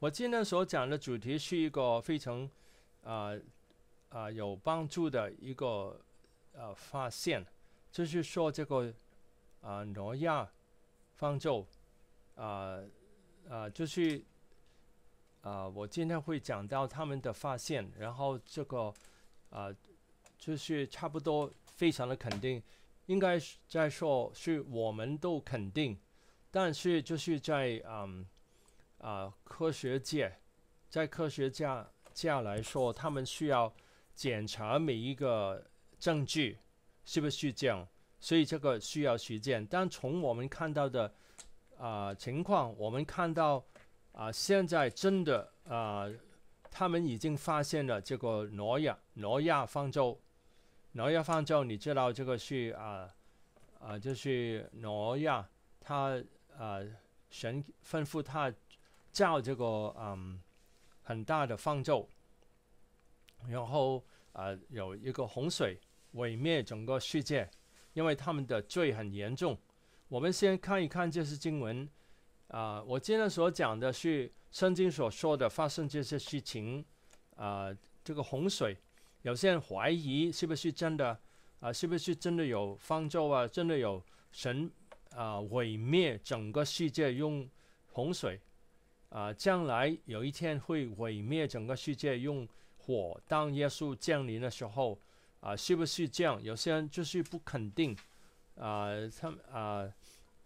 我今天所讲的主题是一个非常啊啊有帮助的一个呃发现，就是说这个啊挪亚方舟啊啊就是啊我今天会讲到他们的发现，然后这个啊就是差不多非常的肯定，应该是在说是我们都肯定，但是就是在嗯。啊，科学界，在科学家这样来说，他们需要检查每一个证据是不是这样，所以这个需要时间。但从我们看到的啊情况，我们看到啊，现在真的啊，他们已经发现了这个挪亚挪亚方舟。挪亚方舟，你知道这个是啊啊，就是挪亚，他啊神吩咐他。造这个嗯很大的方舟，然后呃有一个洪水毁灭整个世界，因为他们的罪很严重。我们先看一看这是经文啊。我今天所讲的是圣经所说的发生这些事情啊。这个洪水，有些人怀疑是不是真的啊？是不是真的有方舟啊？真的有神啊？毁灭整个世界用洪水？啊，将来有一天会毁灭整个世界，用火。当耶稣降临的时候，啊，是不是这样？有些人就是不肯定。啊，他们啊，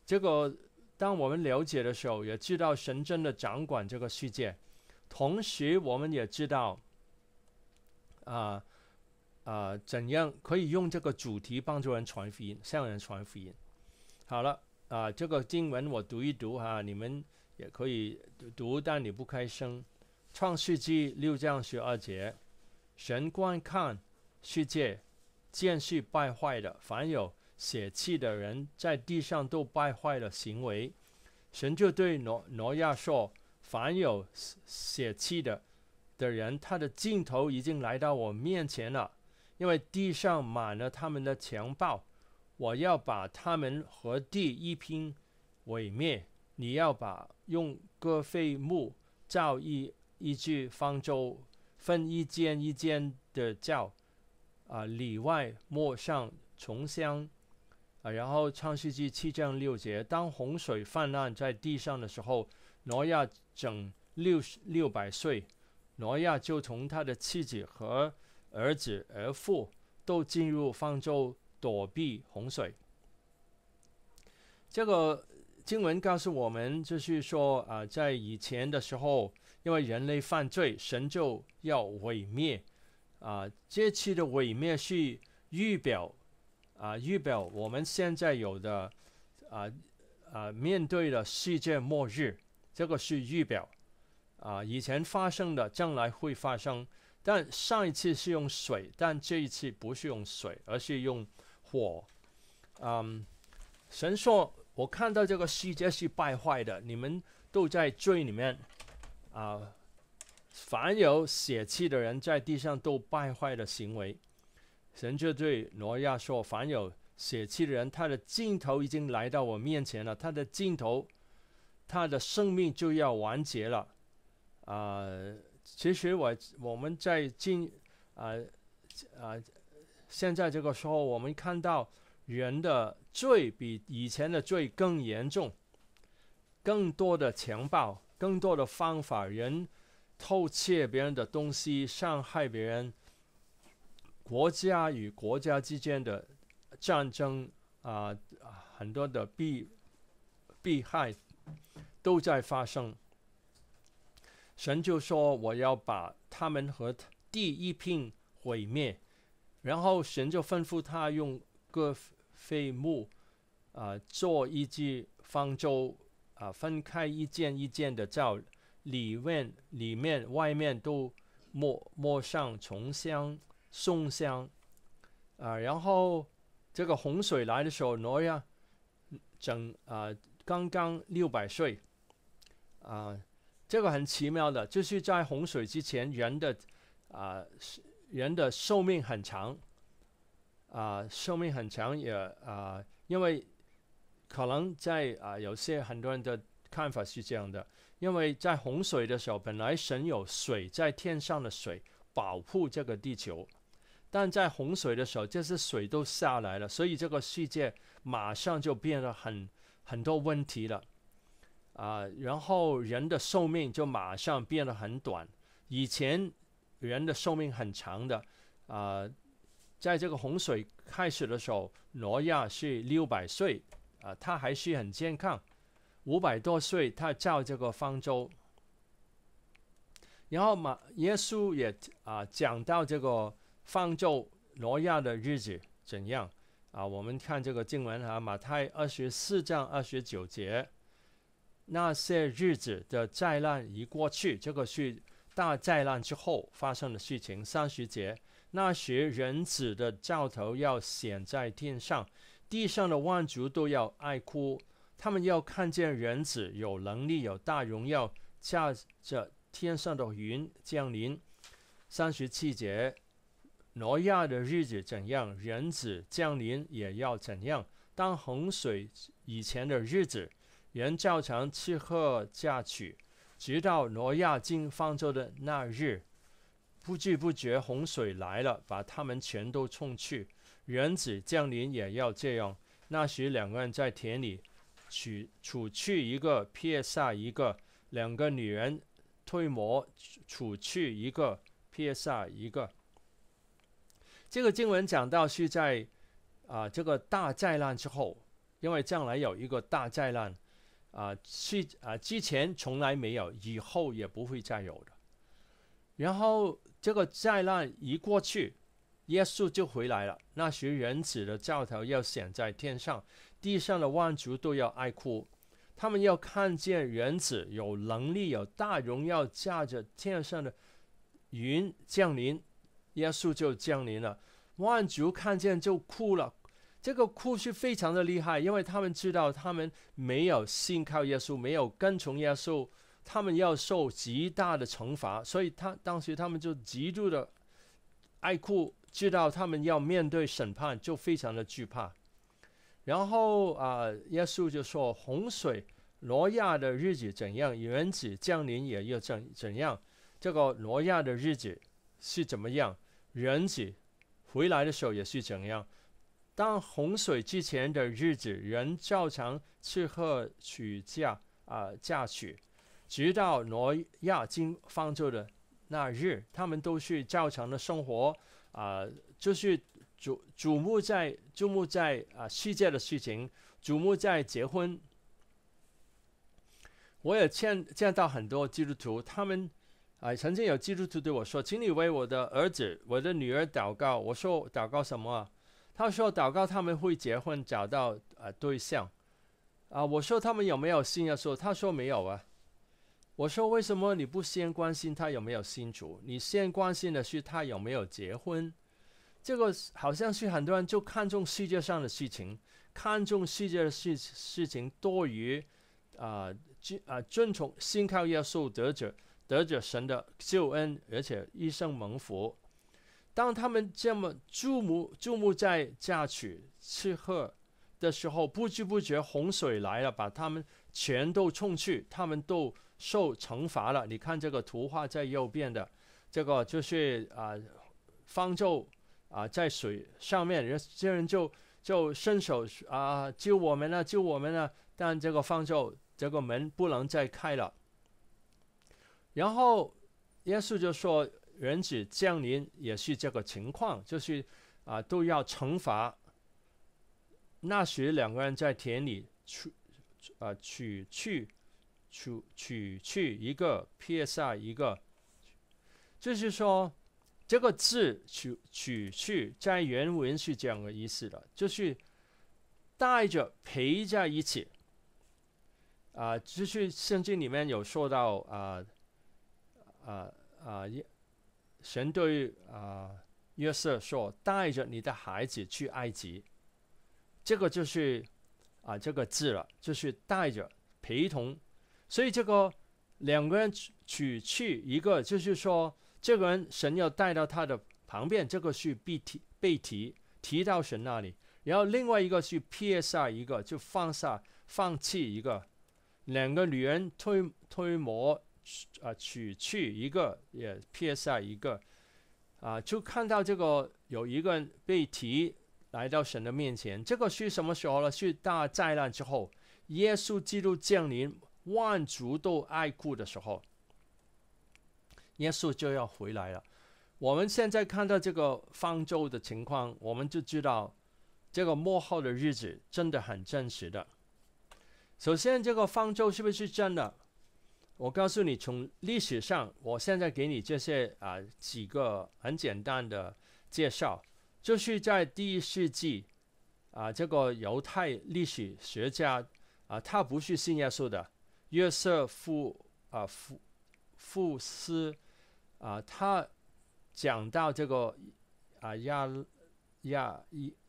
这个，当我们了解的时候，也知道神真的掌管这个世界，同时我们也知道，啊，啊，怎样可以用这个主题帮助人传福音，向人传福音。好了，啊，这个经文我读一读哈，你们。也可以读，但你不开声。创世纪六章十二节，神观看世界，见是败坏的，凡有血气的人在地上都败坏了行为。神就对挪挪亚说：“凡有血气的的人，他的尽头已经来到我面前了，因为地上满了他们的强暴。我要把他们和地一拼，毁灭。你要把。”用各废木造一一具方舟，分一间一间的叫啊里外陌上重乡啊然后创世纪七章六节，当洪水泛滥在地上的时候，挪亚整六六百岁，挪亚就从他的妻子和儿子儿妇都进入方舟躲避洪水，这个。经文告诉我们，就是说啊，在以前的时候，因为人类犯罪，神就要毁灭啊。这次的毁灭是预表啊，预表我们现在有的啊啊面对的世界末日，这个是预表啊。以前发生的，将来会发生。但上一次是用水，但这一次不是用水，而是用火。嗯，神说。我看到这个世界是败坏的，你们都在罪里面。啊，凡有血气的人，在地上都败坏的行为。神就对挪亚说：“凡有血气的人，他的尽头已经来到我面前了，他的尽头，他的生命就要完结了。”啊，其实我我们在今啊啊，现在这个时候，我们看到人的。罪比以前的罪更严重，更多的强暴，更多的方法，人偷窃别人的东西，伤害别人，国家与国家之间的战争啊，很多的弊弊害都在发生。神就说：“我要把他们和地一并毁灭。”然后神就吩咐他用各废木啊，做一只方舟啊，分开一件一件的造，里面、里面、外面都抹抹上重香、松香啊。然后这个洪水来的时候，挪亚整啊，刚刚六百岁啊，这个很奇妙的，就是在洪水之前，人的啊，人的寿命很长。啊，寿命很长也啊，因为可能在啊，有些很多人的看法是这样的：，因为在洪水的时候，本来神有水在天上的水保护这个地球，但在洪水的时候，这些水都下来了，所以这个世界马上就变得很很多问题了啊，然后人的寿命就马上变得很短。以前人的寿命很长的啊。在这个洪水开始的时候，挪亚是六百岁，啊，他还是很健康，五百多岁，他造这个方舟。然后马耶稣也啊讲到这个方舟挪亚的日子怎样啊？我们看这个经文啊，马太二十四章二十九节，那些日子的灾难已过去，这个是大灾难之后发生的事情，三十节。那时，人子的兆头要显在天上，地上的万族都要爱哭。他们要看见人子有能力，有大荣耀，驾着天上的云降临。三十七节，挪亚的日子怎样，人子降临也要怎样。当洪水以前的日子，人照常吃喝、嫁娶，直到挪亚进方舟的那日。不知不觉，洪水来了，把他们全都冲去。原子降临也要这样。那时两个人在田里，取除去一个，撇下一个；两个女人推磨，除去一个，撇下一个。这个经文讲到是在啊，这个大灾难之后，因为将来有一个大灾难啊，是啊，之前从来没有，以后也不会再有的。然后。这个灾难一过去，耶稣就回来了。那时，人子的教头要想在天上，地上的万族都要哀哭。他们要看见人子有能力、有大荣耀，驾着天上的云降临。耶稣就降临了，万族看见就哭了。这个哭是非常的厉害，因为他们知道他们没有信靠耶稣，没有跟从耶稣。他们要受极大的惩罚，所以他当时他们就极度的爱哭，知道他们要面对审判，就非常的惧怕。然后啊，耶稣就说：“洪水挪亚的日子怎样，原子降临也要怎怎样？这个挪亚的日子是怎么样？原子回来的时候也是怎样？当洪水之前的日子，人照常吃喝取嫁啊，嫁娶。”直到挪亚金方舟的那日，他们都是照常的生活啊，就是瞩瞩目在瞩目在啊世界的事情，瞩目在结婚。我也见见到很多基督徒，他们啊，曾经有基督徒对我说：“请你为我的儿子、我的女儿祷告。”我说：“祷告什么？”他说：“祷告他们会结婚，找到啊对象。”啊，我说：“他们有没有信耶稣？”他说：“没有啊。”我说：“为什么你不先关心他有没有新主？你先关心的是他有没有结婚？这个好像是很多人就看重世界上的事情，看重世界的事事情多于啊尊啊尊崇信靠耶稣得者，得者神的救恩，而且一生蒙福。当他们这么注目注目在嫁娶吃喝的时候，不知不觉洪水来了，把他们全都冲去，他们都。”受惩罚了，你看这个图画在右边的，这个就是啊，方舟啊在水上面，人，这人就就伸手啊救我们了，救我们了。但这个方舟这个门不能再开了。然后耶稣就说，人子降临也是这个情况，就是啊都要惩罚。那时两个人在田里去啊取去。取取去一个，撇下一个，就是说这个字取取去，在原文是这样的意思了，就是带着陪在一起啊。就是圣经里面有说到啊啊啊，神对啊约瑟说：“带着你的孩子去埃及。”这个就是啊这个字了，就是带着陪同。所以这个两个人取去一个，就是说这个人神要带到他的旁边，这个是被提被提提到神那里；然后另外一个去撇下一个，就放下放弃一个。两个女人推推磨取啊取去一个，也撇下一个，啊就看到这个有一个人被提来到神的面前。这个是什么时候呢？是大灾难之后，耶稣基督降临。万族都爱哭的时候，耶稣就要回来了。我们现在看到这个方舟的情况，我们就知道这个末后的日子真的很真实的。首先，这个方舟是不是真的？我告诉你，从历史上，我现在给你这些啊几个很简单的介绍，就是在第一世纪啊，这个犹太历史学家啊，他不是信耶稣的。约瑟夫啊，夫夫斯啊，他讲到这个啊亚亚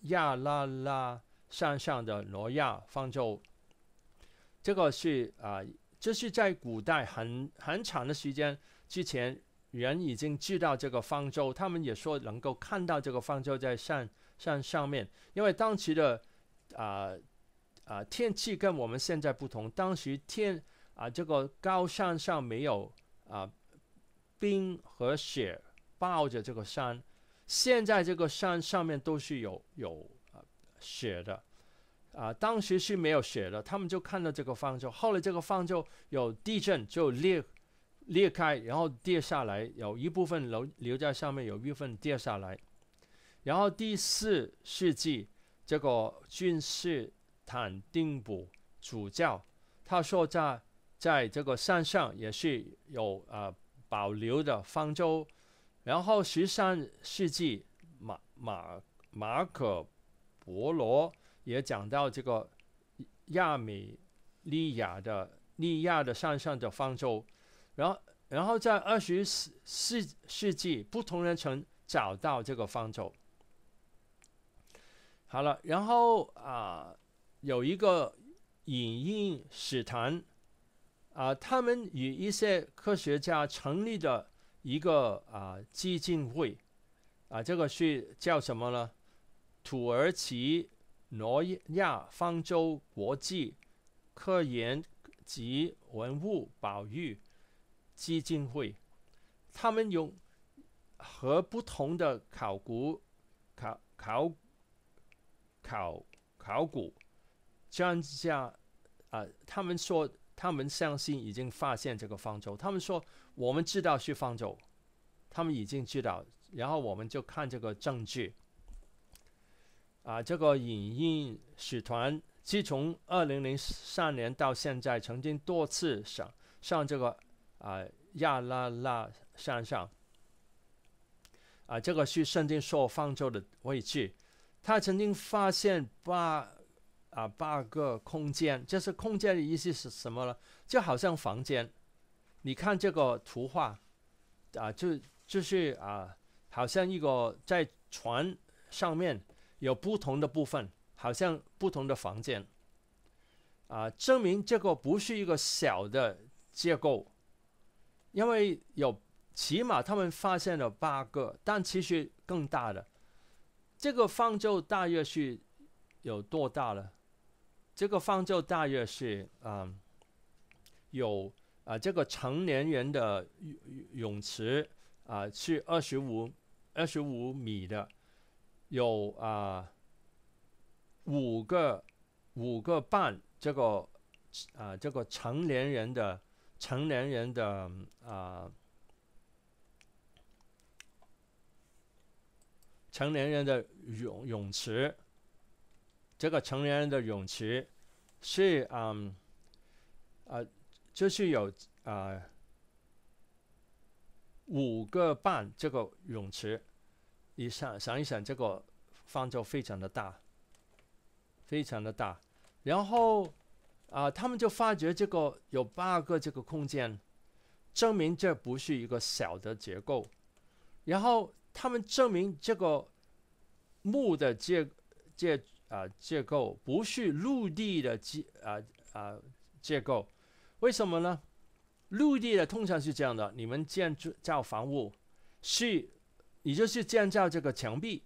亚拉拉山上的挪亚方舟，这个是啊，这是在古代很很长的时间之前，人已经知道这个方舟，他们也说能够看到这个方舟在山山上面，因为当时的啊。啊，天气跟我们现在不同。当时天啊，这个高山上没有啊冰和雪，抱着这个山。现在这个山上面都是有有啊雪的啊，当时是没有雪的。他们就看到这个方舟。后来这个方舟有地震就裂裂开，然后跌下来，有一部分留留在上面，有一部分跌下来。然后第四世纪，这个军事。坦丁堡主教他说，在在这个山上也是有呃保留的方舟，然后十三世纪马马马可·波罗也讲到这个亚美利亚的利亚的山上的方舟，然后然后在二十世世世纪，不同人曾找到这个方舟。好了，然后啊。有一个影音史坛啊，他们与一些科学家成立的一个啊基金会啊，这个是叫什么呢？土耳其挪亚方舟国际科研及文物保育基金会。他们用和不同的考古、考、考、考考古。专家啊，他们说他们相信已经发现这个方舟。他们说我们知道是方舟，他们已经知道。然后我们就看这个证据啊，这个影印使团自从二零零三年到现在，曾经多次上上这个啊亚拉拉山上啊，这个是圣经说方舟的位置。他曾经发现把。啊，八个空间，就是空间的意思是什么呢？就好像房间，你看这个图画，啊，就就是啊，好像一个在船上面有不同的部分，好像不同的房间，啊，证明这个不是一个小的结构，因为有起码他们发现了八个，但其实更大的，这个方舟大约是有多大了？这个方舟大约是啊，有啊，这个成年人的泳泳池啊，是二十五二十五米的，有啊五个五个半这个啊这个成年人的成年人的啊成年人的泳泳池。这个成年人的泳池是嗯，呃，就是有啊五个半这个泳池，你想想一想，这个方舟非常的大，非常的大。然后啊，他们就发觉这个有八个这个空间，证明这不是一个小的结构。然后他们证明这个木的这这。啊，结构不是陆地的结啊啊结构，为什么呢？陆地的通常是这样的，你们建筑造房屋是，也就是建造这个墙壁，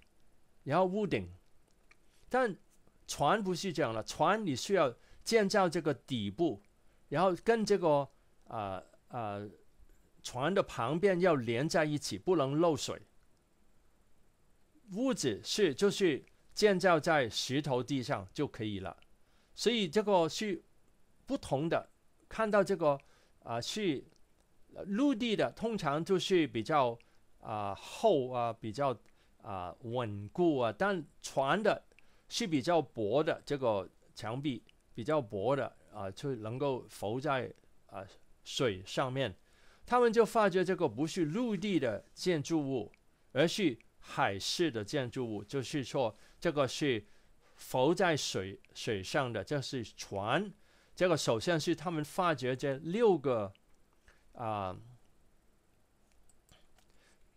然后屋顶。但船不是这样的，船你需要建造这个底部，然后跟这个啊啊船的旁边要连在一起，不能漏水。屋子是就是。建造在石头地上就可以了，所以这个是不同的。看到这个啊，是陆地的，通常就是比较啊厚啊，比较啊稳固啊。但船的是比较薄的，这个墙壁比较薄的啊，就能够浮在啊水上面。他们就发觉这个不是陆地的建筑物，而是海市的建筑物，就是说。这个是浮在水水上的，这是船。这个首先是他们发掘这六个啊，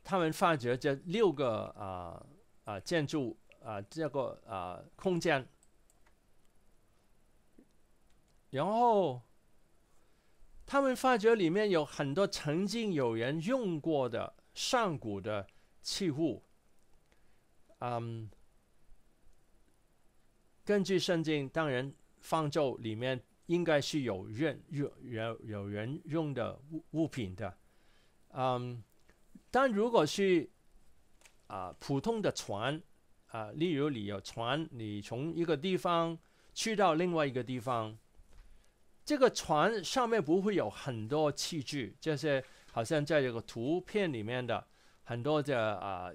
他们发掘这六个啊啊建筑啊这个啊空间，然后他们发觉里面有很多曾经有人用过的上古的器物，嗯。根据圣经，当然方舟里面应该是有人有有有人用的物物品的，嗯，但如果是啊普通的船啊，例如你有船，你从一个地方去到另外一个地方，这个船上面不会有很多器具，这些好像在这个图片里面的很多的啊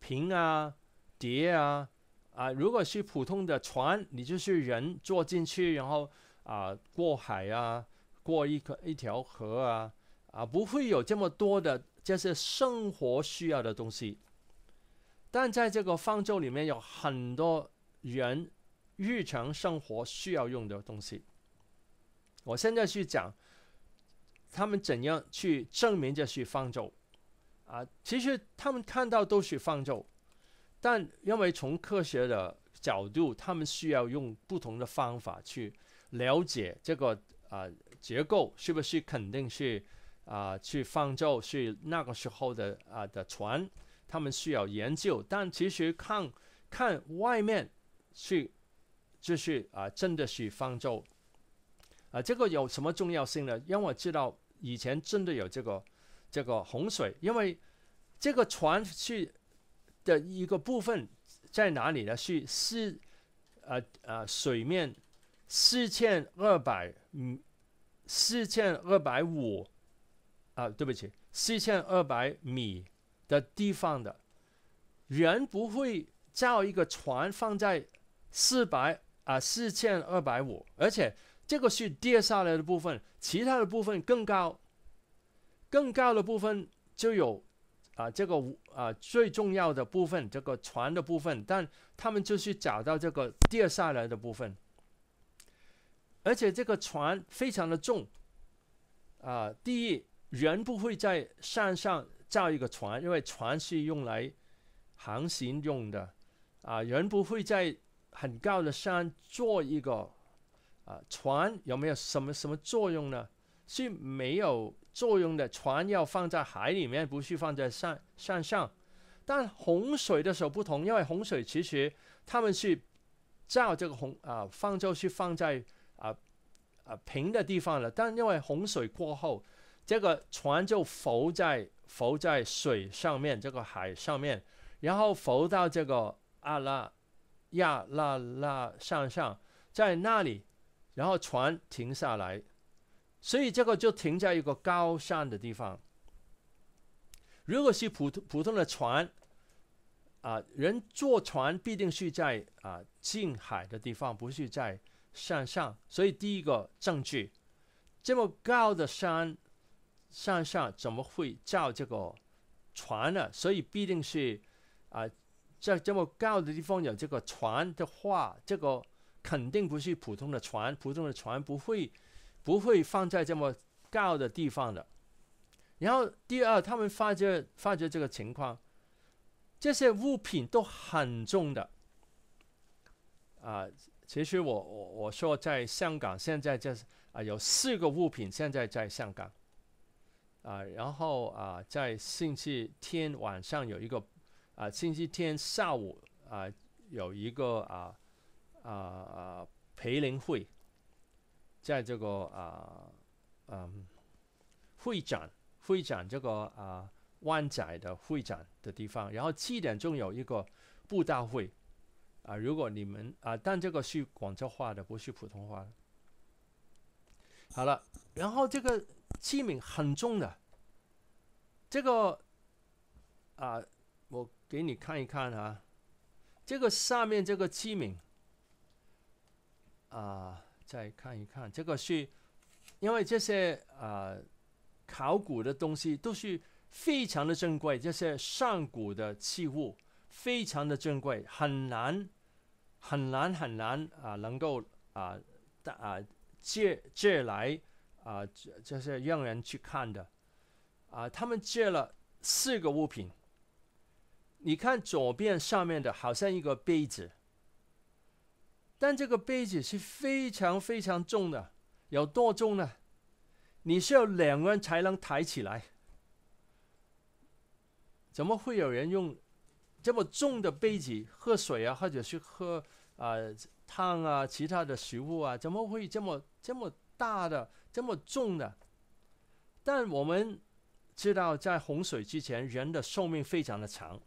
瓶啊碟啊。啊，如果是普通的船，你就是人坐进去，然后啊过海啊，过一个一条河啊，啊不会有这么多的这些生活需要的东西。但在这个方舟里面有很多人日常生活需要用的东西。我现在去讲，他们怎样去证明这是方舟啊？其实他们看到都是方舟。但因为从科学的角度，他们需要用不同的方法去了解这个啊结构是不是肯定是啊去方舟是那个时候的啊的船，他们需要研究。但其实看看外面去就是啊真的是方舟啊，这个有什么重要性呢？让我知道以前真的有这个这个洪水，因为这个船去。的一个部分在哪里呢？是是呃呃水面四千二百米，四千二百五啊，对不起，四千二百米的地方的人不会造一个船放在四百啊四千二百五，而且这个是跌下来的部分，其他的部分更高，更高的部分就有啊这个。啊，最重要的部分，这个船的部分，但他们就是找到这个掉下来的部分，而且这个船非常的重，啊，第一，人不会在山上造一个船，因为船是用来航行用的，啊，人不会在很高的山做一个啊船，有没有什么什么作用呢？是没有。作用的船要放在海里面，不是放在山山上。但洪水的时候不同，因为洪水其实他们是造这个洪啊，放就是放在啊啊平的地方了。但因为洪水过后，这个船就浮在浮在水上面，这个海上面，然后浮到这个阿拉亚拉拉山上，在那里，然后船停下来。所以这个就停在一个高山的地方。如果是普通普通的船，啊，人坐船必定是在啊近海的地方，不是在山上。所以第一个证据，这么高的山山上怎么会造这个船呢？所以必定是啊，在这么高的地方有这个船的话，这个肯定不是普通的船，普通的船不会。不会放在这么高的地方的。然后第二，他们发觉发觉这个情况，这些物品都很重的。啊，其实我我我说，在香港现在这啊有四个物品现在在香港。啊，然后啊在星期天晚上有一个，啊星期天下午啊有一个啊啊啊陪灵会。在这个啊，嗯，会展会展这个啊，湾仔的会展的地方，然后七点钟有一个布道会啊，如果你们啊，但这个是广州话的，不是普通话。好了，然后这个器皿很重的，这个啊，我给你看一看啊，这个上面这个器皿啊。再看一看，这个是，因为这些呃考古的东西都是非常的珍贵，这些上古的器物非常的珍贵，很难很难很难啊，能够啊啊借借来啊，就是让人去看的啊。他们借了四个物品，你看左边上面的好像一个杯子。但这个杯子是非常非常重的，有多重呢？你需要两个人才能抬起来。怎么会有人用这么重的杯子喝水啊？或者是喝啊汤啊、其他的食物啊？怎么会这么这么大的、这么重的？但我们知道，在洪水之前，人的寿命非常的长，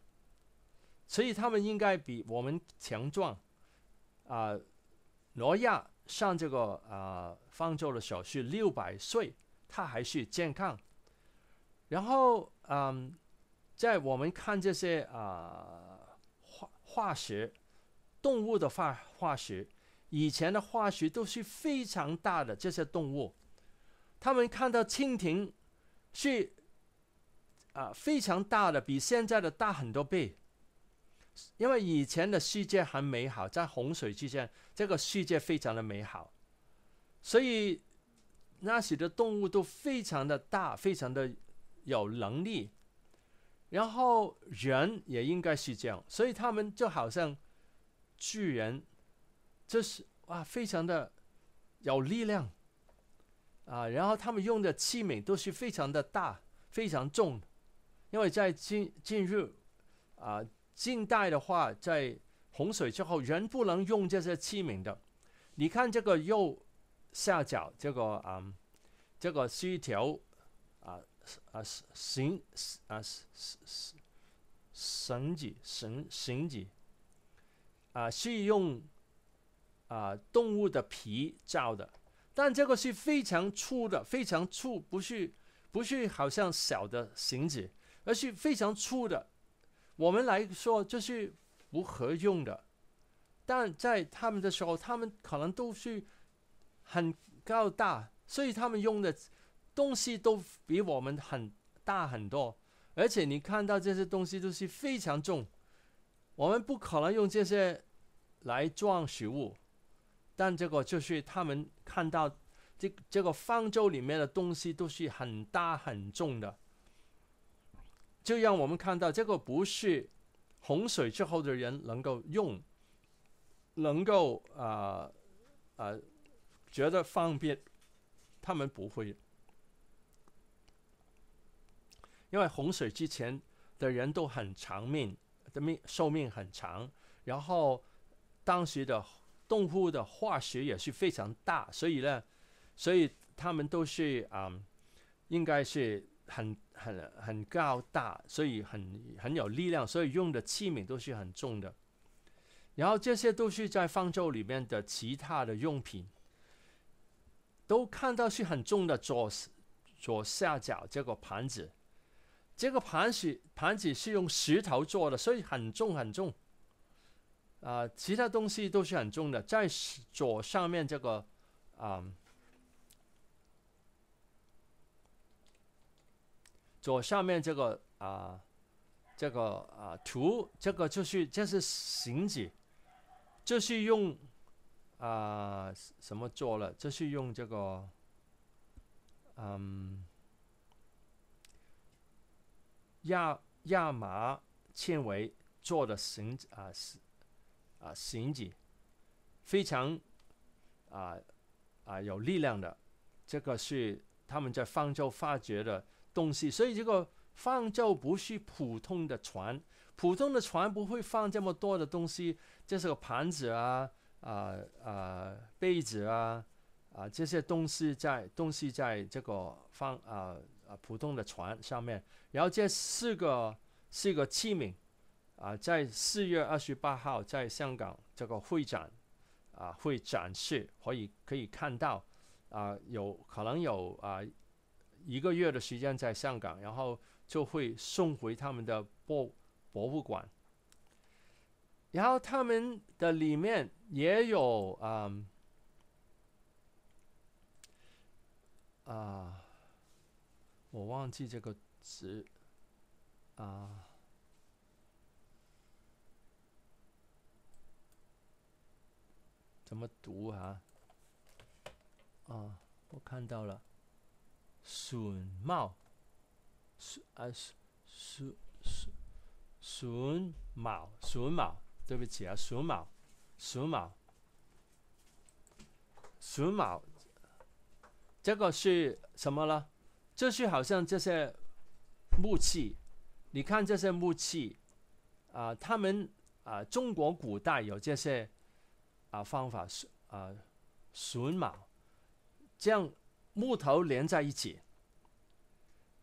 所以他们应该比我们强壮。啊，挪亚上这个啊方舟的时候是六百岁，他还是健康。然后嗯，在我们看这些啊化化石，动物的化化石，以前的化石都是非常大的这些动物。他们看到蜻蜓是啊非常大的，比现在的大很多倍。因为以前的世界很美好，在洪水之前，这个世界非常的美好，所以那时的动物都非常的大，非常的有能力，然后人也应该是这样，所以他们就好像巨人，这是哇，非常的有力量啊，然后他们用的器皿都是非常的大，非常重，因为在进进入啊。近代的话，在洪水之后，人不能用这些器皿的。你看这个右下角这个，嗯，这个是一条啊啊绳啊绳绳绳子绳绳子，啊是用啊动物的皮造的，但这个是非常粗的，非常粗，不是不是好像小的绳子，而是非常粗的。我们来说就是不合用的，但在他们的时候，他们可能都是很高大，所以他们用的东西都比我们很大很多。而且你看到这些东西都是非常重，我们不可能用这些来装食物。但这个就是他们看到这这个方舟里面的东西都是很大很重的。就让我们看到，这个不是洪水之后的人能够用，能够啊啊觉得方便，他们不会，因为洪水之前的人都很长命的命寿命很长，然后当时的动物的化石也是非常大，所以呢，所以他们都是啊，应该是。很很很高大，所以很很有力量，所以用的器皿都是很重的。然后这些都是在方舟里面的其他的用品，都看到是很重的。左左下角这个盘子，这个盘子盘子是用石头做的，所以很重很重。啊，其他东西都是很重的，在左上面这个啊。左下面这个啊，这个啊，图这个就是这是绳子，就是用啊什么做的？就是用这个嗯亚亚麻纤维做的绳啊，啊绳子，非常啊啊有力量的。这个是他们在方舟发掘的。东西，所以这个放就不是普通的船，普通的船不会放这么多的东西，这是个盘子啊，啊啊，杯子啊，啊这些东西在，东西在这个放啊啊普通的船上面，然后这四个四个器皿，啊，在四月二十八号在香港这个会展啊会展示，可以可以看到，啊，有可能有啊。一个月的时间在香港，然后就会送回他们的博博物馆，然后他们的里面也有啊啊，我忘记这个词啊，怎么读啊？啊，我看到了。榫卯，榫啊榫榫榫榫卯榫卯，对不起啊，榫卯榫卯榫卯，这个是什么呢？就是好像这些木器，你看这些木器啊，他们啊，中国古代有这些啊方法是啊榫卯这样。木头连在一起，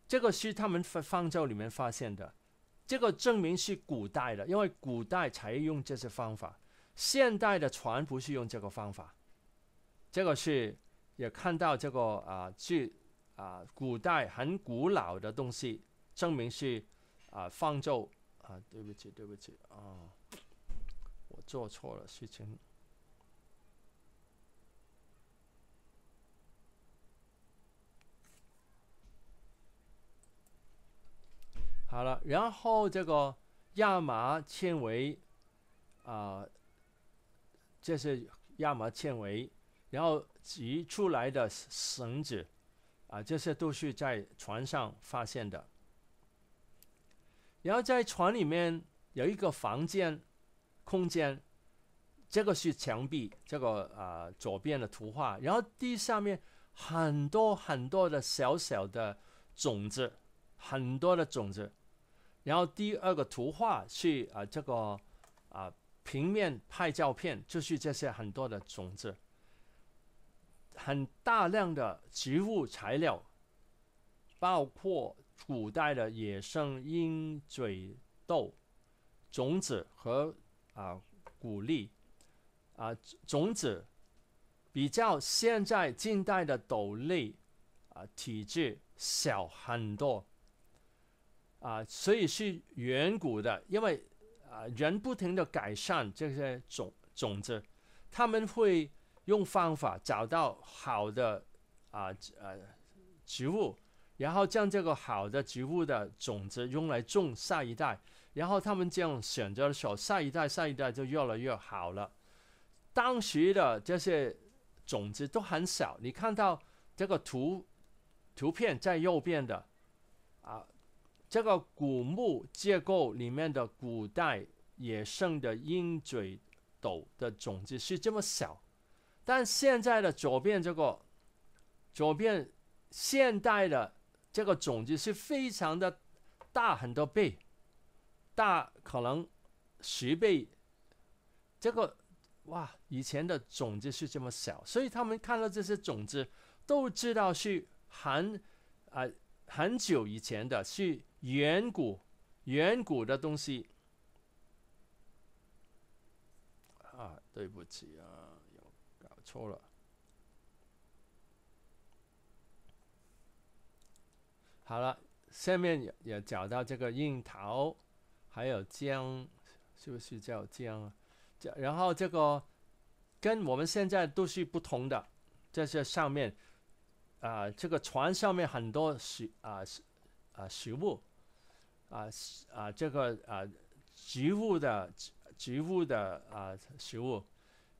这个是他们放放舟里面发现的，这个证明是古代的，因为古代才用这些方法，现代的船不是用这个方法。这个是也看到这个啊，据啊古代很古老的东西，证明是啊放舟啊，对不起对不起啊，我做错了事情。好了，然后这个亚麻纤维啊，这是亚麻纤维，然后挤出来的绳子啊，这些都是在船上发现的。然后在船里面有一个房间空间，这个是墙壁，这个啊左边的图画。然后地上面很多很多的小小的种子。很多的种子，然后第二个图画是啊，这个啊平面拍照片就是这些很多的种子，很大量的植物材料，包括古代的野生鹰嘴豆种子和啊谷粒啊种子，比较现在近代的豆类啊，体质小很多。啊，所以是远古的，因为啊，人不停的改善这些种种子，他们会用方法找到好的啊呃植物，然后将这个好的植物的种子用来种下一代，然后他们这样选择的时候，下一代下一代就越来越好了。当时的这些种子都很少，你看到这个图图片在右边的。这个古墓结构里面的古代野生的鹰嘴斗的种子是这么小，但现在的左边这个左边现代的这个种子是非常的大很多倍，大可能十倍。这个哇，以前的种子是这么小，所以他们看到这些种子都知道是很啊很久以前的是。远古，远古的东西啊！对不起啊，搞错了。好了，下面也也找到这个印陶，还有姜，是不是叫姜啊？这然后这个跟我们现在都是不同的。这些上面啊，这个船上面很多食啊食啊食物。啊啊，这个啊，植物的植物的啊，食物。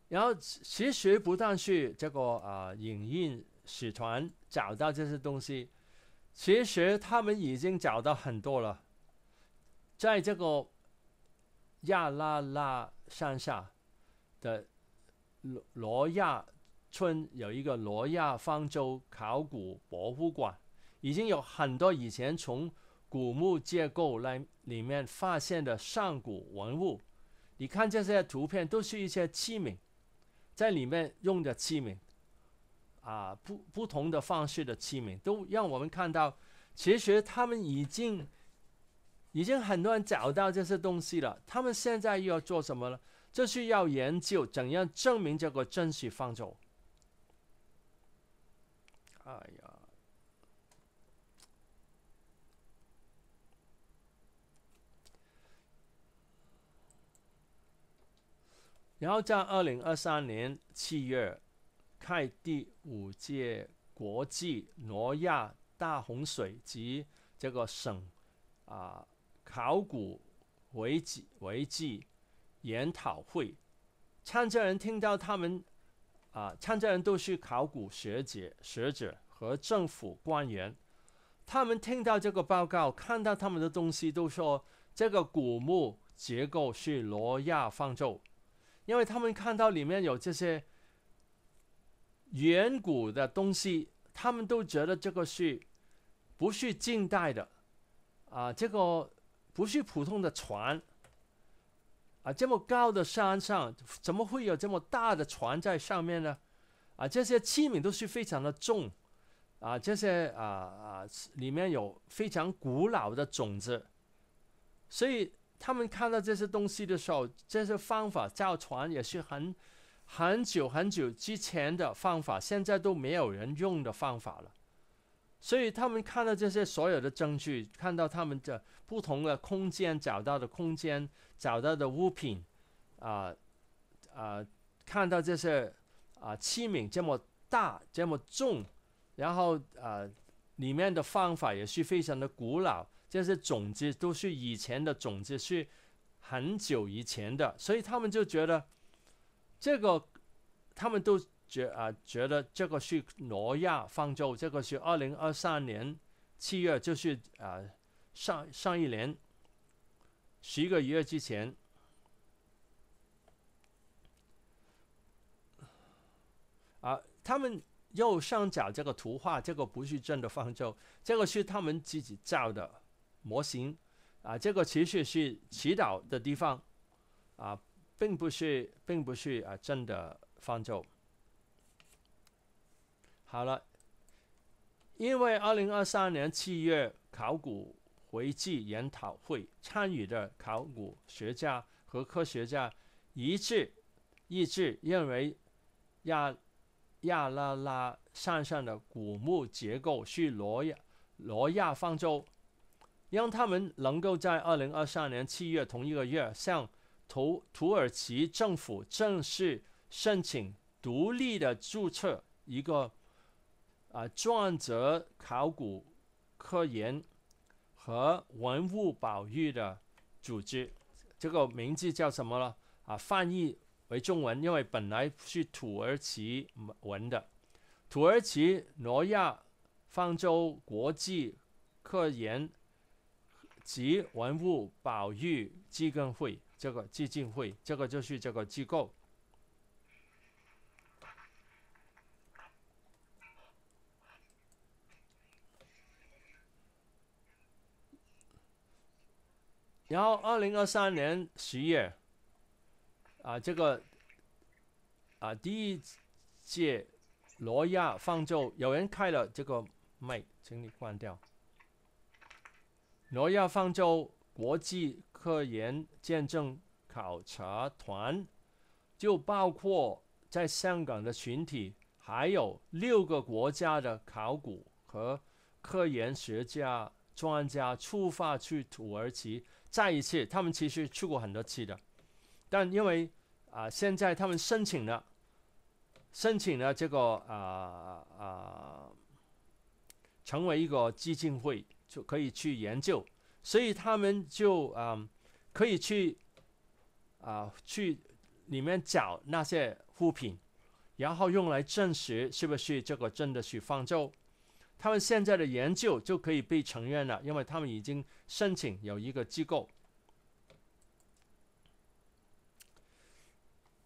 然后其实不但是这个啊，影印使团找到这些东西，其实他们已经找到很多了。在这个亚拉拉山下的罗罗亚村，有一个罗亚方舟考古博物馆，已经有很多以前从。古墓结构来里面发现的上古文物，你看这些图片都是一些器皿，在里面用的器皿，啊，不不同的方式的器皿，都让我们看到，其实他们已经已经很多人找到这些东西了，他们现在又要做什么呢？就是要研究怎样证明这个真实方舟。哎呀！然后在二零二三年七月开第五届国际挪亚大洪水及这个省啊考古危机危机研讨会，参加人听到他们啊，参加人都是考古学者、学者和政府官员，他们听到这个报告，看到他们的东西，都说这个古墓结构是挪亚放咒。因为他们看到里面有这些远古的东西，他们都觉得这个是不是近代的啊？这个不是普通的船啊！这么高的山上，怎么会有这么大的船在上面呢？啊，这些器皿都是非常的重啊！这些啊啊，里面有非常古老的种子，所以。他们看到这些东西的时候，这些方法造船也是很很久很久之前的方法，现在都没有人用的方法了。所以他们看到这些所有的证据，看到他们的不同的空间找到的空间找到的物品，啊啊，看到这些啊器皿这么大这么重，然后啊里面的方法也是非常的古老。这些种子都是以前的种子，是很久以前的，所以他们就觉得这个，他们都觉啊觉得这个是挪亚方舟，这个是二零二三年七月，就是啊上上一年十个月之前。啊，他们右上角这个图画，这个不是真的方舟，这个是他们自己造的。模型啊，这个其实是祈祷的地方啊，并不是，并不是啊真的方舟。好了，因为二零二三年七月考古回溯研讨会参与的考古学家和科学家一致一致认为，亚亚拉拉山上的古墓结构是罗亚罗亚方舟。让他们能够在二零二三年七月同一个月向土土耳其政府正式申请独立的注册一个啊，专责考古科研和文物保育的组织。这个名字叫什么了？啊，翻译为中文，因为本来是土耳其文的，“土耳其挪亚方舟国际科研”。及文物保育基金会这个基金会，这个就是这个机构。然后，二零二三年十月，啊，这个，啊，第一届罗亚放舟，有人开了这个麦，请你关掉。挪亚方舟国际科研见证考察团，就包括在香港的群体，还有六个国家的考古和科研学家专家出发去土耳其。再一次，他们其实去过很多次的，但因为啊，现在他们申请了，申请了这个啊啊，成为一个基金会。就可以去研究，所以他们就啊，可以去啊去里面找那些物品，然后用来证实是不是这个真的是方舟。他们现在的研究就可以被承认了，因为他们已经申请有一个机构。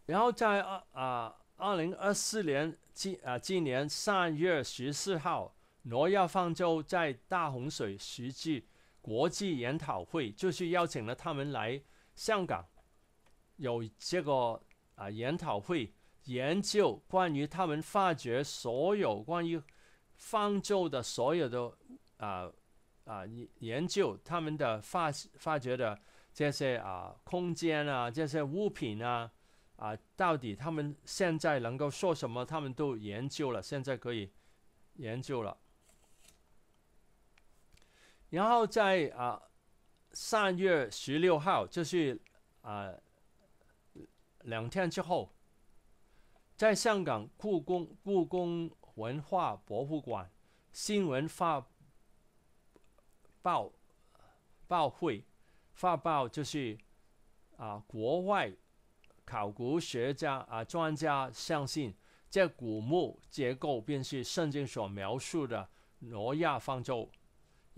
然后在二啊二零二四年今啊今年三月十四号。挪亚方舟在大洪水实际国际研讨会，就是邀请了他们来香港，有这个啊研讨会研究关于他们发掘所有关于方舟的所有的啊啊研究他们的发发掘的这些啊空间啊这些物品啊啊到底他们现在能够做什么？他们都研究了，现在可以研究了。然后在啊，三月十六号，就是啊两天之后，在香港故宫故宫文化博物馆新闻发报报会发报，就是啊，国外考古学家啊专家相信这古墓结构便是圣经所描述的挪亚方舟。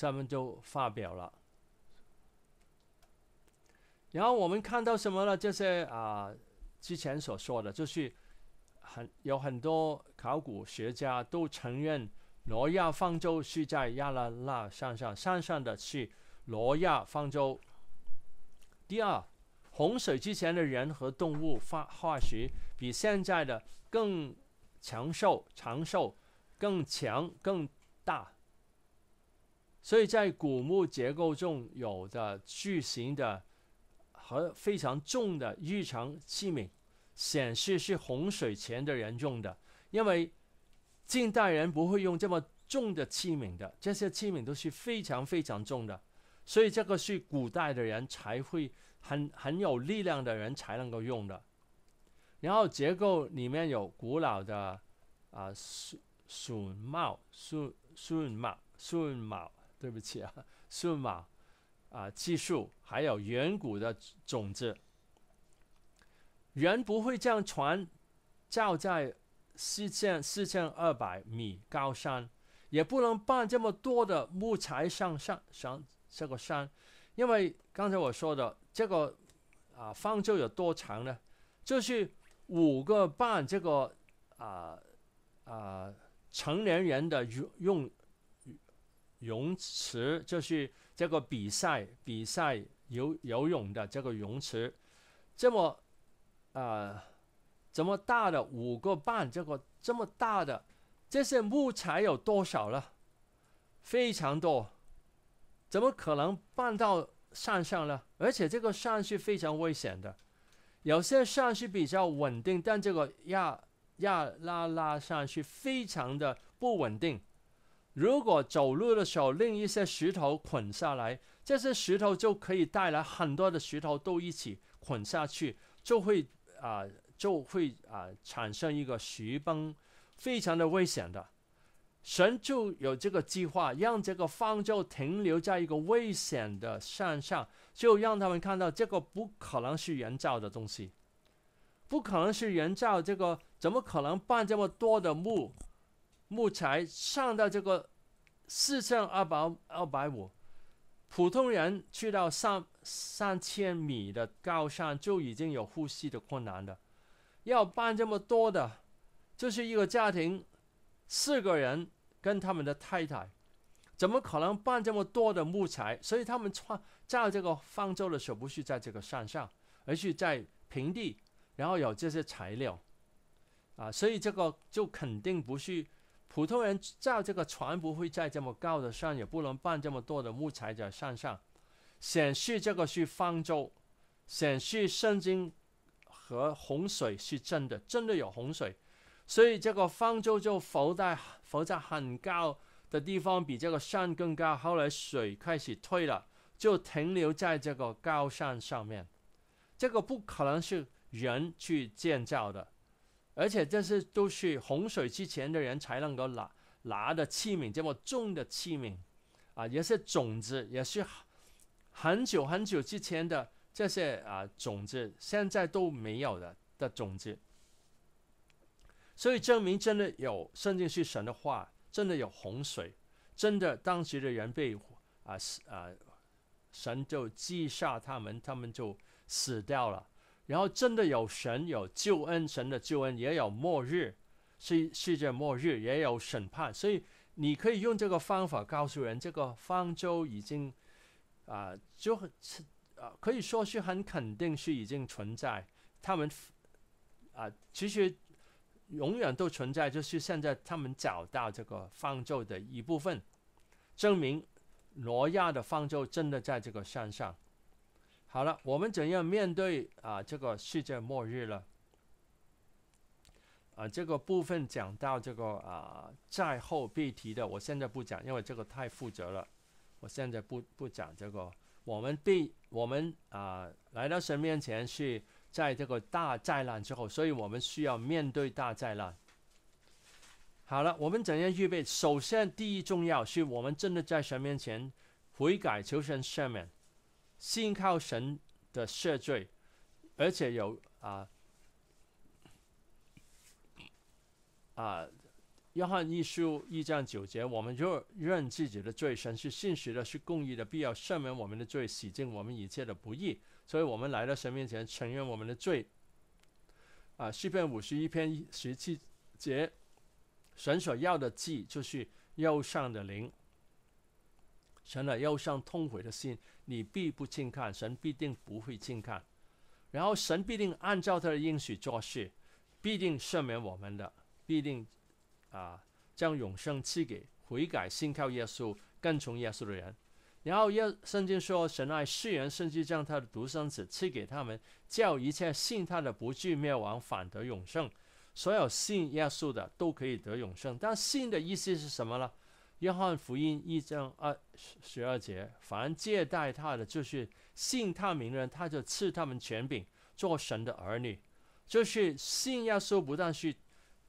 下面就发表了，然后我们看到什么呢？这些啊，之前所说的，就是很有很多考古学家都承认，挪亚方舟是在亚拉那山上，山上的是挪亚方舟。第二，洪水之前的人和动物化化石比现在的更强、寿、长寿、更强、更大。所以在古墓结构中，有的巨型的和非常重的玉常器皿，显示是洪水前的人用的，因为近代人不会用这么重的器皿的。这些器皿都是非常非常重的，所以这个是古代的人才会很很有力量的人才能够用的。然后结构里面有古老的啊，榫卯、榫卯、榫卯。对不起啊，数码，啊技术，还有远古的种子，人不会将船造在四千四千二百米高山，也不能搬这么多的木材上上上这个山，因为刚才我说的这个啊方舟有多长呢？就是五个半这个啊啊成年人的用用。泳池就是这个比赛，比赛游游泳的这个泳池，这么啊，这么大的五个半？这个这么大的，这些木材有多少了？非常多，怎么可能搬到山上呢？而且这个山是非常危险的，有些山是比较稳定，但这个亚亚拉拉山是非常的不稳定。如果走路的时候，另一些石头滚下来，这些石头就可以带来很多的石头都一起滚下去，就会啊，就会啊，产生一个石崩，非常的危险的。神就有这个计划，让这个方舟停留在一个危险的山上，就让他们看到这个不可能是人造的东西，不可能是人造，这个怎么可能搬这么多的木木材上到这个？四千二百二百五，普通人去到上上千米的高山就已经有呼吸的困难的，要搬这么多的，就是一个家庭四个人跟他们的太太，怎么可能搬这么多的木材？所以他们创造这个方舟的时候，不是在这个山上，而是在平地，然后有这些材料，啊，所以这个就肯定不是。普通人造这个船不会在这么高的山，也不能搬这么多的木材在山上。显示这个是方舟，显示圣经和洪水是真的，真的有洪水。所以这个方舟就浮在浮在很高的地方，比这个山更高。后来水开始退了，就停留在这个高山上面。这个不可能是人去建造的。而且这是都是洪水之前的人才能够拿拿的器皿，这么重的器皿，啊，也是种子，也是很久很久之前的这些啊种子，现在都没有的的种子。所以证明真的有圣经是神的话，真的有洪水，真的当时的人被啊啊神就击杀他们，他们就死掉了。然后真的有神有救恩，神的救恩也有末日，世世界末日也有审判，所以你可以用这个方法告诉人，这个方舟已经啊，就啊，可以说是很肯定是已经存在。他们啊，其实永远都存在，就是现在他们找到这个方舟的一部分，证明挪亚的方舟真的在这个山上。好了，我们怎样面对啊这个世界末日了？啊，这个部分讲到这个啊灾后必提的，我现在不讲，因为这个太负责了。我现在不不讲这个。我们必我们啊来到神面前去，在这个大灾难之后，所以我们需要面对大灾难。好了，我们怎样预备？首先，第一重要是我们真的在神面前悔改求神赦免。信靠神的赦罪，而且有啊啊，约翰一书一章九节，我们就认自己的罪，神是信实的，是公义的，必要赦免我们的罪，洗净我们一切的不义，所以我们来到神面前承认我们的罪。啊，西篇五十一篇十七节，神所要的祭就是肉上的灵。成了忧伤痛悔的心，你必不轻看，神必定不会轻看，然后神必定按照他的应许做事，必定赦免我们的，必定啊将永生赐给悔改信靠耶稣、跟从耶稣的人。然后，耶圣经说，神爱世人，甚至将他的独生子赐给他们，叫一切信他的不惧灭亡，反得永生。所有信耶稣的都可以得永生，但信的意思是什么呢？约翰福音一章二十二节：凡接待他的，就是信他名的，他就赐他们权柄，做神的儿女。就是信耶稣，不但是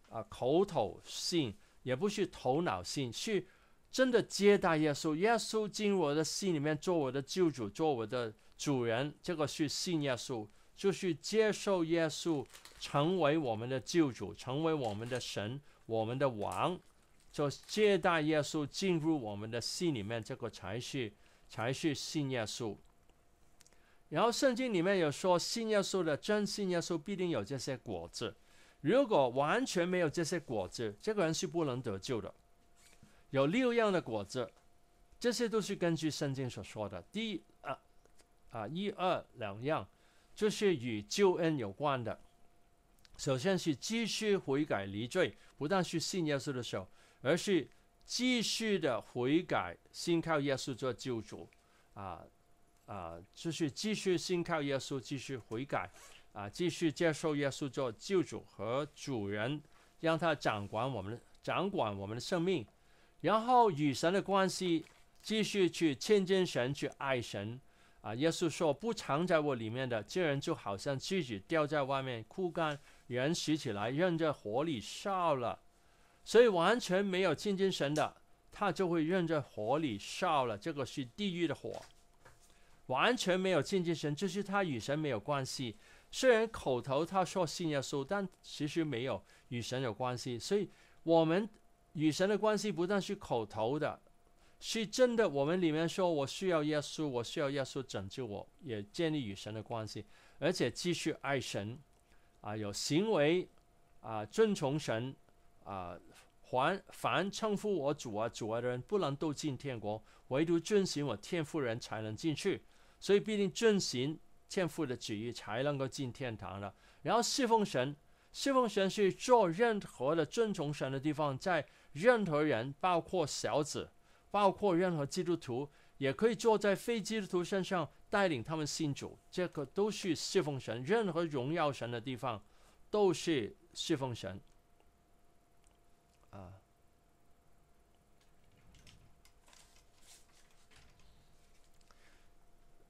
啊口头信，也不是头脑信，是真的接待耶稣。耶稣进入我的心里面，做我的救主，做我的主人。这个是信耶稣，就是接受耶稣成为我们的救主，成为我们的神，我们的王。就接待耶稣进入我们的心里面，这个才是才是信耶稣。然后圣经里面有说，信耶稣的真信耶稣必定有这些果子。如果完全没有这些果子，这个人是不能得救的。有六样的果子，这些都是根据圣经所说的。第啊啊，一二两样就是与救恩有关的。首先是继续悔改离罪，不但是信耶稣的时候。而是继续的悔改，信靠耶稣做救主，啊啊，就是继续信靠耶稣，继续悔改，啊，继续接受耶稣做救主和主人，让他掌管我们，掌管我们的生命，然后与神的关系，继续去亲近神，去爱神，啊，耶稣说，不藏在我里面的，这人就好像自己掉在外面枯干，人拾起来，扔在火里烧了。所以完全没有亲近神的，他就会认在火里烧了。这个是地狱的火。完全没有亲近神，就是他与神没有关系。虽然口头他说信耶稣，但其实没有与神有关系。所以我们与神的关系不但是口头的，是真的。我们里面说我需要耶稣，我需要耶稣拯救我，也建立与神的关系，而且继续爱神啊，有行为啊，遵从神啊。凡凡称呼我主啊、主啊的人，不能都进天国，唯独遵循我天父人才能进去。所以，必定遵循天父的旨意，才能够进天堂的。然后，侍奉神，侍奉神是做任何的尊崇神的地方，在任何人，包括小子，包括任何基督徒，也可以坐在非基督徒身上带领他们信主。这个都是侍奉神，任何荣耀神的地方都是侍奉神。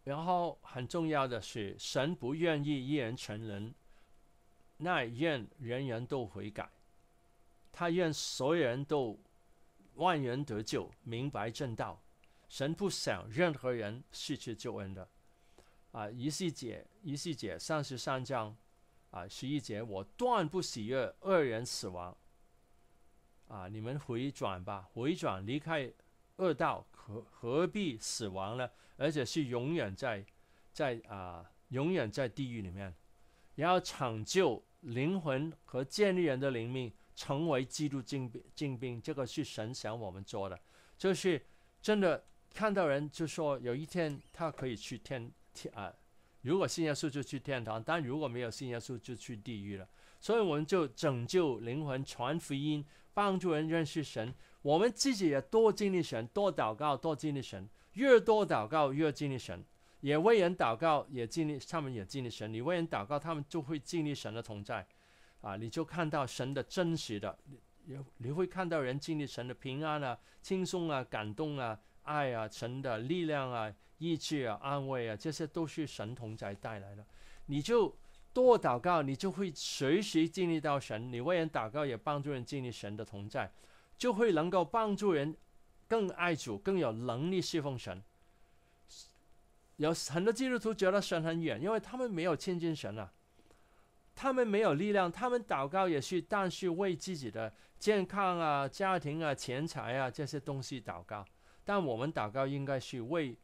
然后很重要的是，神不愿意一人成仁，那愿人人都悔改，他愿所有人都万人得救，明白正道。神不想任何人失去救恩的。啊，一细节一细节三十三章，啊十一节，我断不喜悦恶人死亡。啊，你们回转吧，回转离开恶道，何何必死亡呢？而且是永远在，在啊，永远在地狱里面。然要抢救灵魂和建立人的灵命，成为基督精兵。精兵，这个是神想我们做的。就是真的看到人，就说有一天他可以去天天啊，如果信耶稣就去天堂，但如果没有信耶稣就去地狱了。所以我们就拯救灵魂，传福音，帮助人认识神。我们自己也多经历神，多祷告，多经历神。越多祷告，越经历神；也为人祷告，也经历他们也经历神。你为人祷告，他们就会经历神的同在，啊！你就看到神的真实的，你你会看到人经历神的平安啊、轻松啊、感动啊、爱啊、神的力量啊、意志啊、安慰啊，这些都是神同在带来的。你就多祷告，你就会随时经历到神。你为人祷告，也帮助人经历神的同在，就会能够帮助人。更爱主，更有能力侍奉神。有很多基督徒觉得神很远，因为他们没有亲近神了，他们没有力量，他们祷告也是，但是为自己的健康啊、家庭啊、钱财啊这些东西祷告。但我们祷告应该是为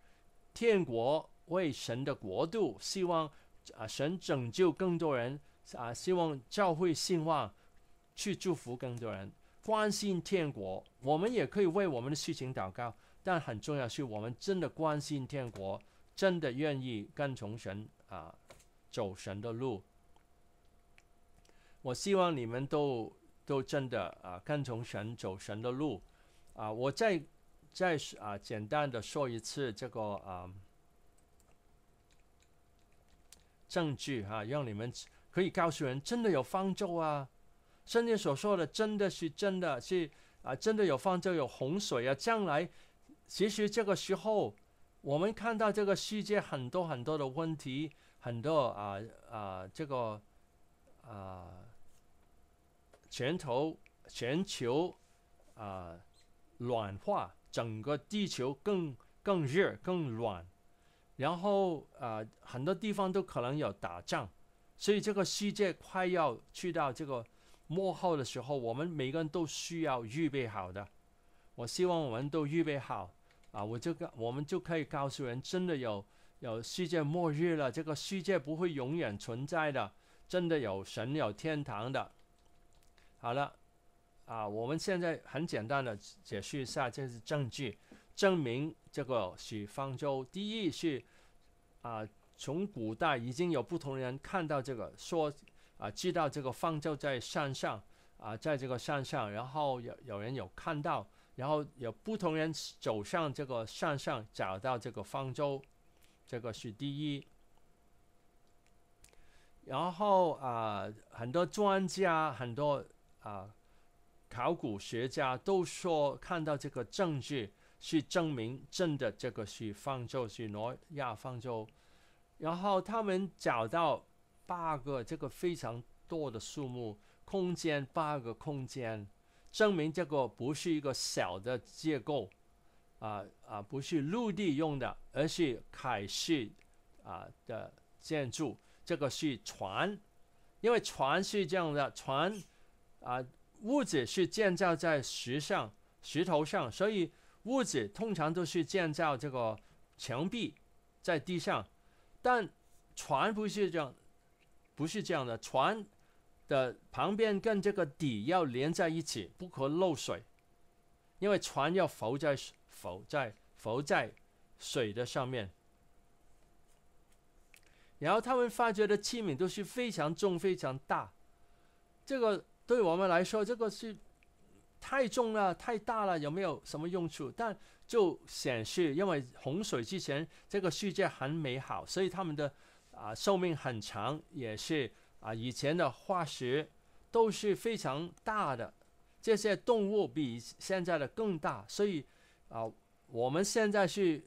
天国、为神的国度，希望啊神拯救更多人啊，希望教会兴旺，去祝福更多人。关心天国，我们也可以为我们的事情祷告。但很重要是我们真的关心天国，真的愿意跟从神啊，走神的路。我希望你们都都真的啊，跟从神走神的路啊。我再再啊，简单的说一次这个啊证据啊，让你们可以告诉人，真的有方舟啊。圣经所说的真的是真的是啊，真的有方舟有洪水啊！将来其实这个时候，我们看到这个世界很多很多的问题，很多啊啊，这个啊，全球全球啊暖化，整个地球更更热更暖，然后啊很多地方都可能有打仗，所以这个世界快要去到这个。幕后的时候，我们每个人都需要预备好的。我希望我们都预备好啊，我就告我们就可以告诉人，真的有有世界末日了，这个世界不会永远存在的，真的有神有天堂的。好了，啊，我们现在很简单的解释一下，这是证据，证明这个许方舟。第一是啊，从古代已经有不同人看到这个说。啊，知道这个方舟在山上啊，在这个山上，然后有有人有看到，然后有不同人走上这个山上找到这个方舟，这个是第一。然后啊，很多专家、很多啊考古学家都说看到这个证据，是证明真的这个是方舟，是挪亚方舟。然后他们找到。八个，这个非常多的数目空间，八个空间，证明这个不是一个小的结构，啊啊，不是陆地用的，而是海式啊的建筑。这个是船，因为船是这样的，船啊，屋子是建造在石上、石头上，所以屋子通常都是建造这个墙壁在地上，但船不是这样。不是这样的，船的旁边跟这个底要连在一起，不可漏水，因为船要浮在浮在浮在水的上面。然后他们发觉的器皿都是非常重、非常大，这个对我们来说，这个是太重了、太大了，有没有什么用处？但就显示，因为洪水之前这个世界很美好，所以他们的。啊，寿命很长，也是啊，以前的化石都是非常大的，这些动物比现在的更大，所以啊，我们现在是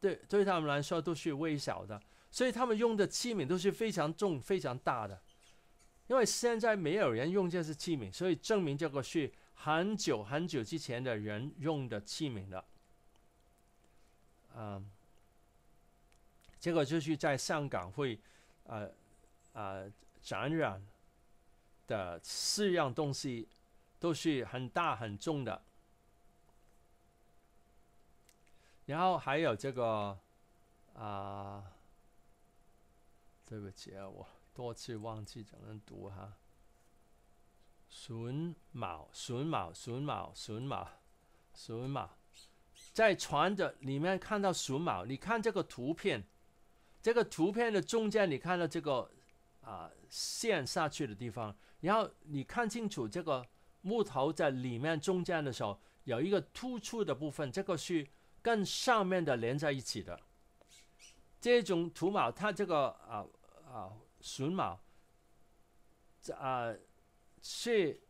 对对他们来说都是微小的，所以他们用的器皿都是非常重、非常大的，因为现在没有人用这些器皿，所以证明这个是很久很久之前的人用的器皿的，嗯。这个就是在香港会，呃，呃，展览的四样东西都是很大很重的，然后还有这个，啊，对不起，啊，我多次忘记怎么读哈，榫卯，榫卯，榫卯，榫卯，榫卯，在船的里面看到榫卯，你看这个图片。这个图片的中间，你看到这个啊线下去的地方，然后你看清楚这个木头在里面中间的时候，有一个突出的部分，这个是跟上面的连在一起的。这种土卯，它这个啊啊榫卯，这啊是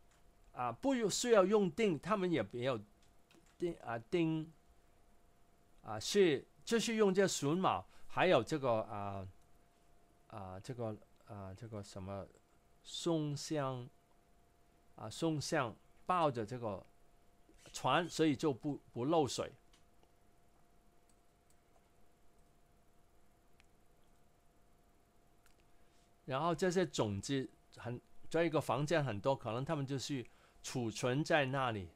啊不用需要用钉，他们也没有钉啊钉啊，是就是用这榫卯。还有这个啊啊，这个啊，这个什么松香啊，松香抱着这个船，所以就不不漏水。然后这些种子很在一个房间很多，可能他们就是储存在那里。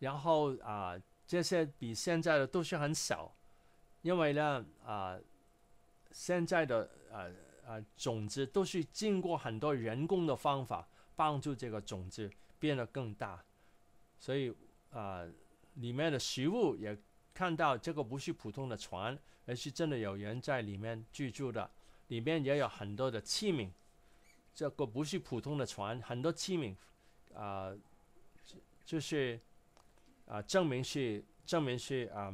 然后啊，这些比现在的都是很小，因为呢啊。现在的呃呃种子都是经过很多人工的方法帮助这个种子变得更大，所以啊，里面的食物也看到这个不是普通的船，而是真的有人在里面居住的，里面也有很多的器皿。这个不是普通的船，很多器皿啊，就是啊，证明是证明是啊。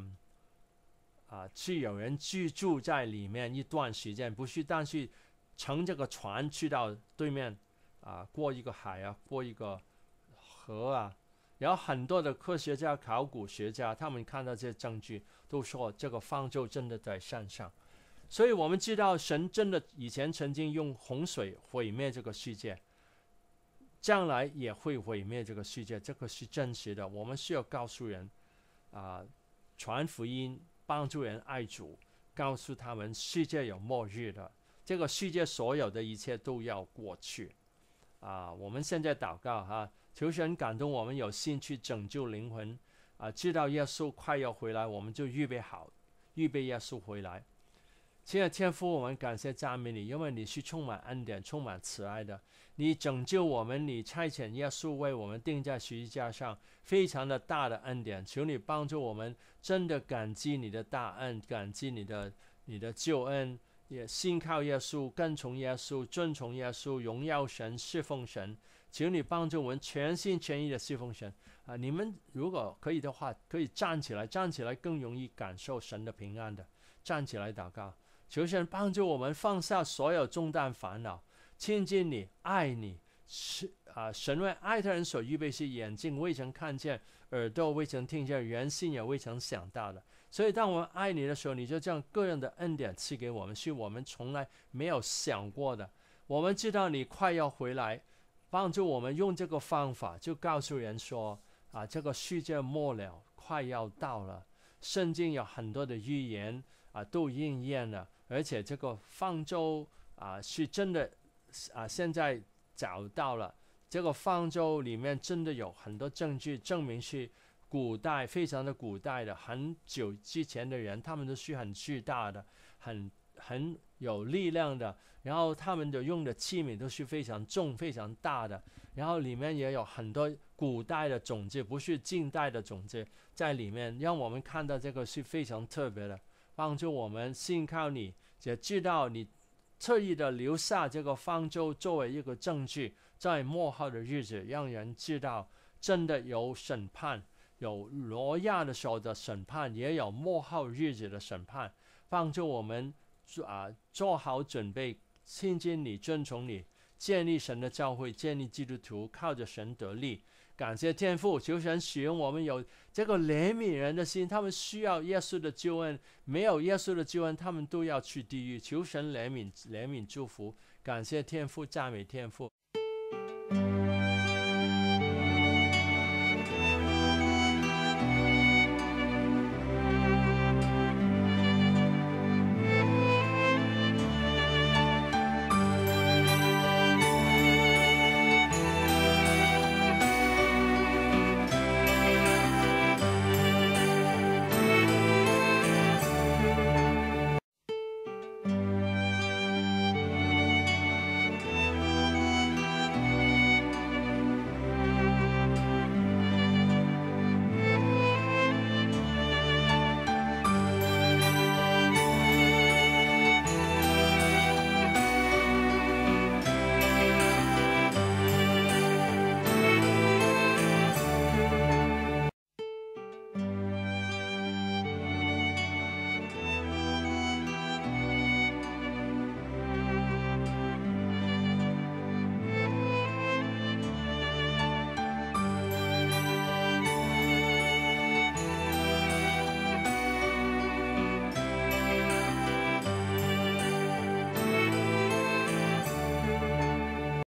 啊，是有人居住在里面一段时间，不是？但是乘这个船去到对面啊，过一个海啊，过一个河啊。然后很多的科学家、考古学家，他们看到这些证据，都说这个方舟真的在山上。所以，我们知道神真的以前曾经用洪水毁灭这个世界，将来也会毁灭这个世界，这个是真实的。我们需要告诉人啊，传福音。帮助人爱主，告诉他们世界有末日了。这个世界所有的一切都要过去，啊！我们现在祷告哈，求神感动我们，有心去拯救灵魂，啊！知道耶稣快要回来，我们就预备好，预备耶稣回来。爱的天父，我们感谢赞美你，因为你是充满恩典、充满慈爱的。你拯救我们，你差遣耶稣为我们定在十字架上，非常的大的恩典。求你帮助我们，真的感激你的大恩，感激你的你的救恩。也信靠耶稣，跟从耶稣，尊从耶稣，荣耀神，侍奉神。求你帮助我们全心全意的侍奉神啊！你们如果可以的话，可以站起来，站起来更容易感受神的平安的，站起来祷告。求神帮助我们放下所有重担烦恼，亲近你，爱你。是啊，神为爱的人所预备是眼睛未曾看见，耳朵未曾听见，人心也未曾想到的。所以，当我们爱你的时候，你就将个人的恩典赐给我们，是我们从来没有想过的。我们知道你快要回来，帮助我们用这个方法，就告诉人说：啊，这个世界末了快要到了。圣经有很多的预言啊，都应验了。而且这个方舟啊，是真的啊！现在找到了，这个方舟里面真的有很多证据，证明是古代，非常的古代的，很久之前的人，他们都是很巨大的、很很有力量的。然后他们的用的器皿都是非常重、非常大的。然后里面也有很多古代的种子，不是近代的种子，在里面让我们看到这个是非常特别的，帮助我们信靠你。也知道你特意的留下这个方舟作为一个证据，在末后的日子让人知道，真的有审判，有挪亚的时候的审判，也有末后日子的审判，帮助我们做啊做好准备，亲近你，遵从你，建立神的教会，建立基督徒，靠着神得力。感谢天父，求神使用我们，有这个怜悯人的心。他们需要耶稣的救恩，没有耶稣的救恩，他们都要去地狱。求神怜悯，怜悯祝福。感谢天父，赞美天父。